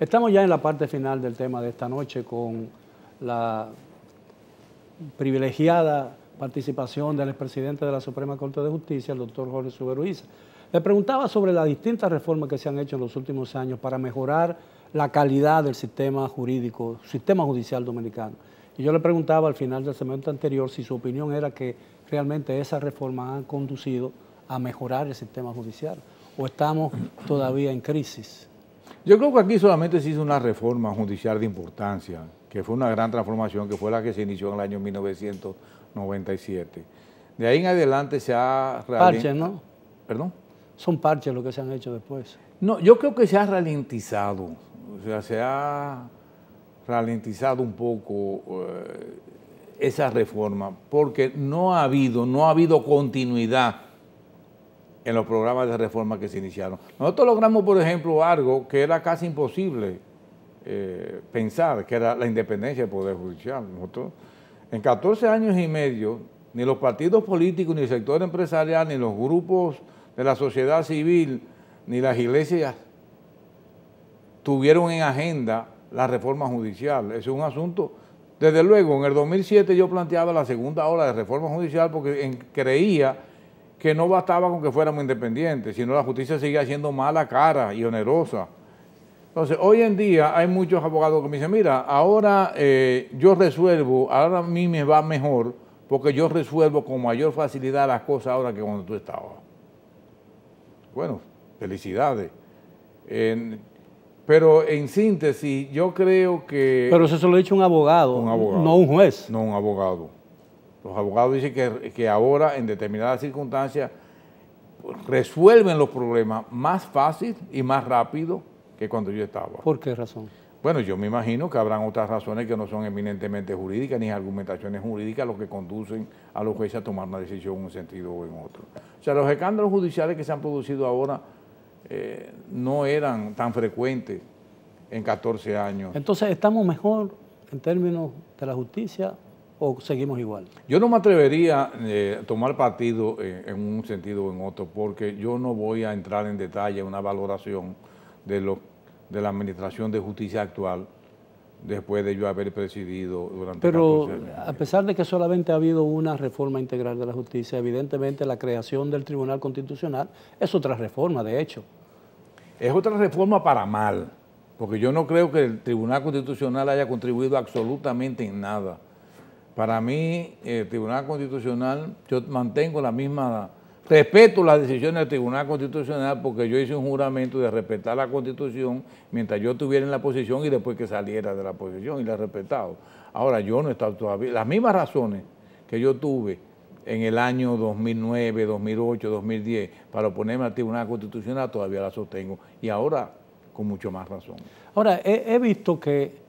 Estamos ya en la parte final del tema de esta noche con la privilegiada participación del expresidente de la Suprema Corte de Justicia, el doctor Jorge Suberuiza. Le preguntaba sobre las distintas reformas que se han hecho en los últimos años para mejorar la calidad del sistema jurídico, sistema judicial dominicano. Y yo le preguntaba al final del segmento anterior si su opinión era que realmente esas reformas han conducido a mejorar el sistema judicial o estamos todavía en crisis. Yo creo que aquí solamente se hizo una reforma judicial de importancia, que fue una gran transformación, que fue la que se inició en el año 1997. De ahí en adelante se ha... Parches, ¿no? ¿Perdón? Son parches lo que se han hecho después. No, yo creo que se ha ralentizado, o sea, se ha ralentizado un poco eh, esa reforma, porque no ha habido, no ha habido continuidad en los programas de reforma que se iniciaron. Nosotros logramos, por ejemplo, algo que era casi imposible eh, pensar, que era la independencia del Poder Judicial. Nosotros, en 14 años y medio, ni los partidos políticos, ni el sector empresarial, ni los grupos de la sociedad civil, ni las iglesias tuvieron en agenda la reforma judicial. Es un asunto... Desde luego, en el 2007 yo planteaba la segunda ola de reforma judicial porque creía que no bastaba con que fuéramos independientes, sino la justicia seguía siendo mala cara y onerosa. Entonces, hoy en día hay muchos abogados que me dicen, mira, ahora eh, yo resuelvo, ahora a mí me va mejor, porque yo resuelvo con mayor facilidad las cosas ahora que cuando tú estabas. Bueno, felicidades. pero en síntesis, yo creo que... Pero eso se lo ha dicho un abogado, no un juez. No un abogado. Los abogados dicen que, ahora, en determinadas circunstancias, resuelven los problemas más fácil y más rápido que cuando yo estaba. ¿Por qué razón? Bueno, yo me imagino que habrán otras razones que no son eminentemente jurídicas ni argumentaciones jurídicas los que conducen a los jueces a tomar una decisión en un sentido o en otro. O sea, los escándalos judiciales que se han producido ahora eh, no eran tan frecuentes en 14 años. Entonces, ¿estamos mejor en términos de la justicia o seguimos igual? Yo no me atrevería eh, a tomar partido eh, en un sentido o en otro, porque yo no voy a entrar en detalle en una valoración de, lo, de la Administración de Justicia actual después de yo haber presidido durante Pero años. a pesar de que solamente ha habido una reforma integral de la justicia, evidentemente la creación del Tribunal Constitucional es otra reforma, de hecho. Es otra reforma para mal, porque yo no creo que el Tribunal Constitucional haya contribuido absolutamente en nada para mí, eh, el Tribunal Constitucional, yo mantengo la misma, respeto las decisiones del Tribunal Constitucional porque yo hice un juramento de respetar la Constitución mientras yo estuviera en la posición y después que saliera de la posición y la he respetado. Ahora yo no he estado todavía, las mismas razones que yo tuve en el año 2009, 2008, 2010 para oponerme al Tribunal Constitucional todavía las sostengo y ahora con mucho más razón. Ahora, he, he visto que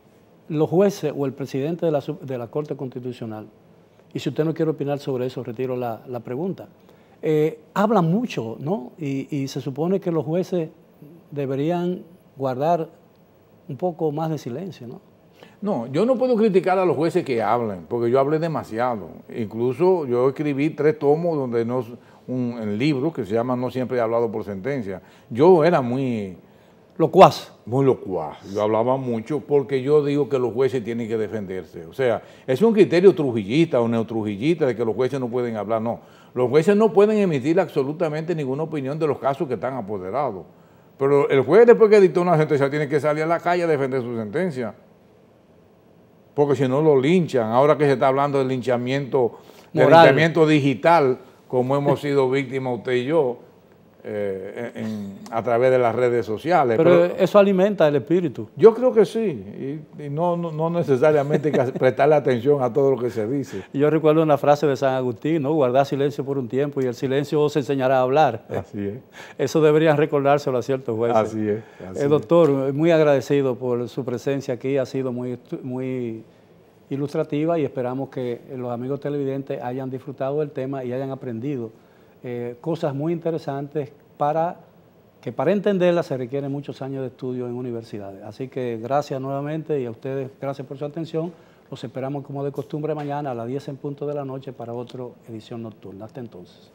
los jueces o el presidente de la, Corte Constitucional, y si usted no quiere opinar sobre eso, retiro la, pregunta, eh, hablan mucho, ¿no? Y, se supone que los jueces deberían guardar un poco más de silencio, ¿no? No, yo no puedo criticar a los jueces que hablan, porque yo hablé demasiado. Incluso yo escribí tres tomos donde no, un, un libro que se llama No siempre he hablado por sentencia. Yo era muy Locuaz. Muy locuaz. Yo hablaba mucho porque yo digo que los jueces tienen que defenderse. O sea, es un criterio trujillista o neotrujillista de que los jueces no pueden hablar. No, los jueces no pueden emitir absolutamente ninguna opinión de los casos que están apoderados. Pero el juez después que dictó una sentencia tiene que salir a la calle a defender su sentencia. Porque si no lo linchan. Ahora que se está hablando del linchamiento, del linchamiento digital, como hemos sido víctimas usted y yo, eh, en, a través de las redes sociales. Pero, eso alimenta el espíritu. Yo creo que sí, y, no, no, necesariamente prestarle atención a todo lo que se dice. Yo recuerdo una frase de San Agustín, ¿no? Guardar silencio por un tiempo y el silencio os enseñará a hablar. Así es. Eso deberían recordárselo a ciertos jueces. Así es. el eh, doctor, muy agradecido por su presencia aquí, ha sido muy... muy ilustrativa y esperamos que los amigos televidentes hayan disfrutado del tema y hayan aprendido eh, cosas muy interesantes para que para entenderlas se requieren muchos años de estudio en universidades. Así que gracias nuevamente y a ustedes gracias por su atención. Los esperamos como de costumbre mañana a las 10 en punto de la noche para otra edición nocturna. Hasta entonces.